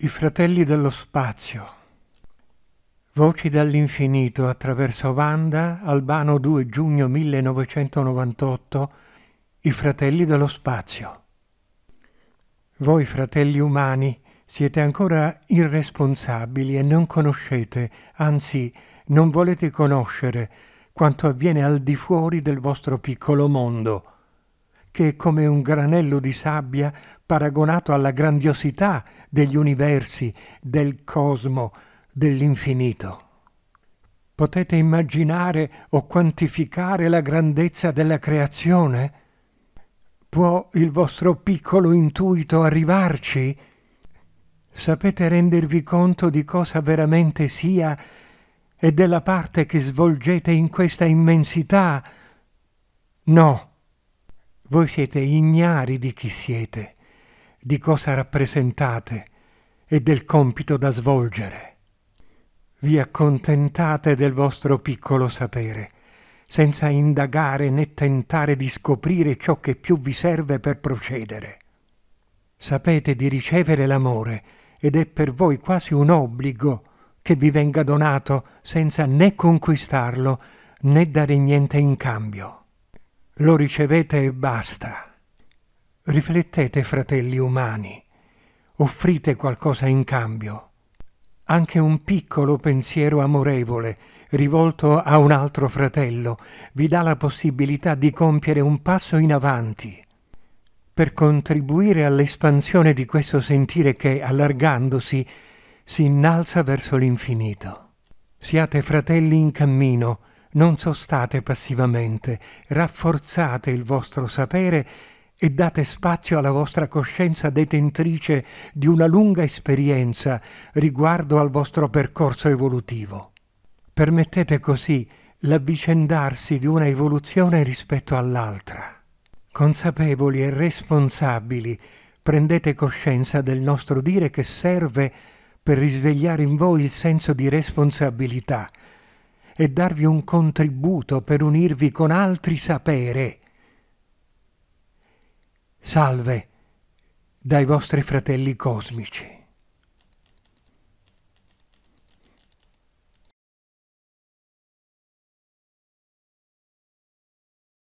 I fratelli dello spazio. Voci dall'infinito attraverso Vanda, Albano 2 giugno 1998. I fratelli dello spazio. Voi fratelli umani siete ancora irresponsabili e non conoscete, anzi non volete conoscere, quanto avviene al di fuori del vostro piccolo mondo, che come un granello di sabbia paragonato alla grandiosità degli universi, del cosmo, dell'infinito. Potete immaginare o quantificare la grandezza della creazione? Può il vostro piccolo intuito arrivarci? Sapete rendervi conto di cosa veramente sia e della parte che svolgete in questa immensità? No, voi siete ignari di chi siete di cosa rappresentate e del compito da svolgere. Vi accontentate del vostro piccolo sapere, senza indagare né tentare di scoprire ciò che più vi serve per procedere. Sapete di ricevere l'amore ed è per voi quasi un obbligo che vi venga donato senza né conquistarlo né dare niente in cambio. Lo ricevete e basta Riflettete, fratelli umani, offrite qualcosa in cambio, anche un piccolo pensiero amorevole rivolto a un altro fratello vi dà la possibilità di compiere un passo in avanti. Per contribuire all'espansione di questo sentire che, allargandosi, si innalza verso l'infinito. Siate fratelli in cammino, non sostate passivamente, rafforzate il vostro sapere e date spazio alla vostra coscienza detentrice di una lunga esperienza riguardo al vostro percorso evolutivo. Permettete così l'avvicendarsi di una evoluzione rispetto all'altra. Consapevoli e responsabili, prendete coscienza del nostro dire che serve per risvegliare in voi il senso di responsabilità e darvi un contributo per unirvi con altri sapere salve dai vostri fratelli cosmici.